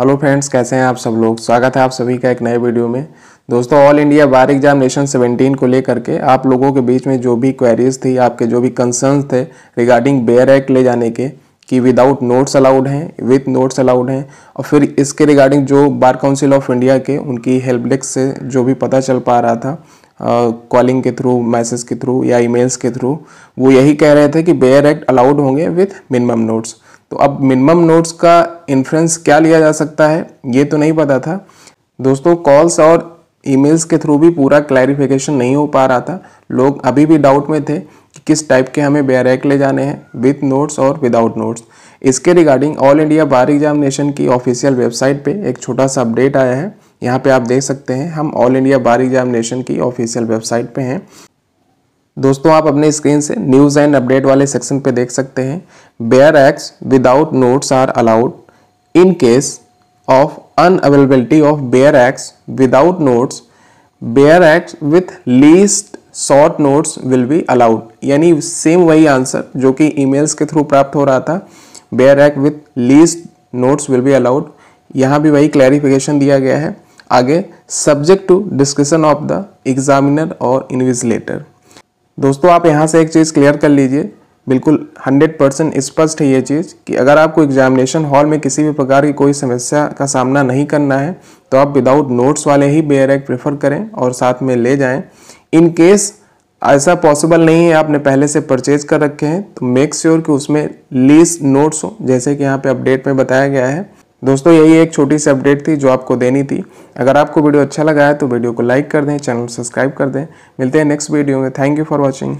hello friends कैसे हैं आप सब लोग स्वागत है आप सभी का एक नए वीडियो में दोस्तों ऑल इंडिया बार एग्जामिनेशन 17 को लेकर के आप लोगों के बीच में जो भी क्वेरीज थी आपके जो भी कंसर्न्स थे रिगार्डिंग बेयर एक्ट ले जाने के कि विदाउट नोट्स अलाउड हैं विथ नोट्स अलाउड हैं और फिर इसके रिगार्डिंग जो बार काउंसिल ऑफ इंडिया के उनकी हेल्प डेस्क से जो भी पता चल पा रहा था कॉलिंग के थ्रू मैसेज के थ्रू या ईमेल्स के थ्रू वो यही कह रहे थे कि बेयर एक्ट अलाउड होंगे विथ मिनिमम नोट्स तो अब मिनिमम नोट्स का इन्फ्रेंस क्या लिया जा सकता है ये तो नहीं पता था दोस्तों कॉल्स और ईमेल्स के थ्रू भी पूरा क्लैरिफिकेशन नहीं हो पा रहा था लोग अभी भी डाउट में थे कि किस टाइप के हमें बेरैक ले जाने हैं विथ नोट्स और विदाउट नोट्स इसके regarding All India Bar Examination की ऑफिशियल वेबसाइट पे एक छोटा सा अपडेट आया है यहाँ पे आप देख सकते हैं हम ऑल इंडिया बार एग्जामिनेशन की ऑफिशियल वेबसाइट पे हैं दोस्तों आप अपने स्क्रीन से न्यूज़ एंड अपडेट वाले सेक्शन पे देख सकते हैं bare acts without notes are allowed in case of unavailability of bare acts without notes bare act with least short notes will be allowed यानी सेम वही आंसर जो कि ईमेल्स के थ्रू प्राप्त हो रहा था bare act with least notes will be allowed यहाँ भी वही क्लैरिफिकेशन दिया गया है आगे subject to discussion of the examiner और इन्विजिलेटर दोस्तों आप यहाँ से एक चीज़ क्लियर कर लीजिए बिल्कुल 100 परसेंट स्पष्ट है ये चीज़ कि अगर आपको एग्जामिनेशन हॉल में किसी भी प्रकार की कोई समस्या का सामना नहीं करना है तो आप विदाउट नोट्स वाले ही बेयर एक्ट प्रेफर करें और साथ में ले जाएं इन केस ऐसा पॉसिबल नहीं है आपने पहले से परचेज कर रखे हैं तो मेक श्योर sure कि उसमें लीज नोट्स हो जैसे कि यहाँ पे अपडेट में बताया गया है दोस्तों यही एक छोटी सी अपडेट थी जो आपको देनी थी अगर आपको वीडियो अच्छा लगा है तो वीडियो को लाइक कर दें चैनल सब्सक्राइब कर दें मिलते हैं नेक्स्ट वीडियो में थैंक यू फॉर वॉचिंग